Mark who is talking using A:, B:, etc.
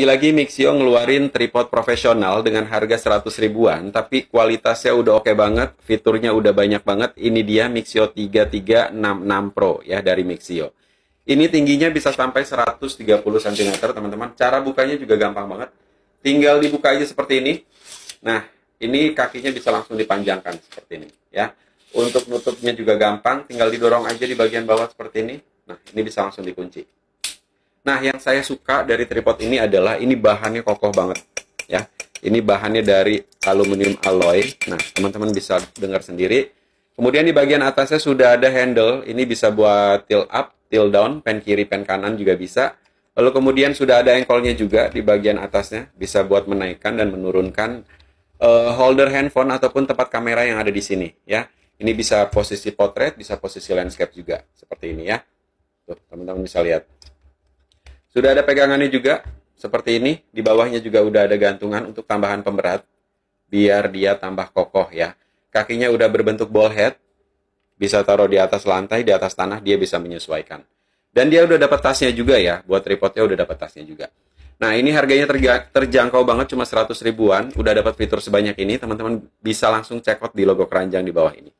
A: Lagi-lagi Mixio ngeluarin tripod profesional dengan harga 100 ribuan, tapi kualitasnya udah oke okay banget, fiturnya udah banyak banget. Ini dia Mixio 3366 Pro ya dari Mixio. Ini tingginya bisa sampai 130 cm, teman-teman. Cara bukanya juga gampang banget. Tinggal dibuka aja seperti ini. Nah, ini kakinya bisa langsung dipanjangkan seperti ini ya. Untuk nutupnya juga gampang, tinggal didorong aja di bagian bawah seperti ini. Nah, ini bisa langsung dikunci. Nah, yang saya suka dari tripod ini adalah ini bahannya kokoh banget ya. Ini bahannya dari aluminium alloy. Nah, teman-teman bisa dengar sendiri. Kemudian di bagian atasnya sudah ada handle. Ini bisa buat tilt up, tilt down, pen kiri, pen kanan juga bisa. Lalu kemudian sudah ada engkolnya juga di bagian atasnya. Bisa buat menaikkan dan menurunkan uh, holder handphone ataupun tempat kamera yang ada di sini ya. Ini bisa posisi potret, bisa posisi landscape juga seperti ini ya. Tuh, teman-teman bisa lihat. Sudah ada pegangannya juga, seperti ini. Di bawahnya juga udah ada gantungan untuk tambahan pemberat, biar dia tambah kokoh ya. Kakinya udah berbentuk ball head, bisa taruh di atas lantai, di atas tanah, dia bisa menyesuaikan. Dan dia udah dapat tasnya juga ya, buat tripodnya udah dapat tasnya juga. Nah ini harganya terjangkau banget, cuma 100 ribuan, udah dapat fitur sebanyak ini, teman-teman bisa langsung cekot di logo keranjang di bawah ini.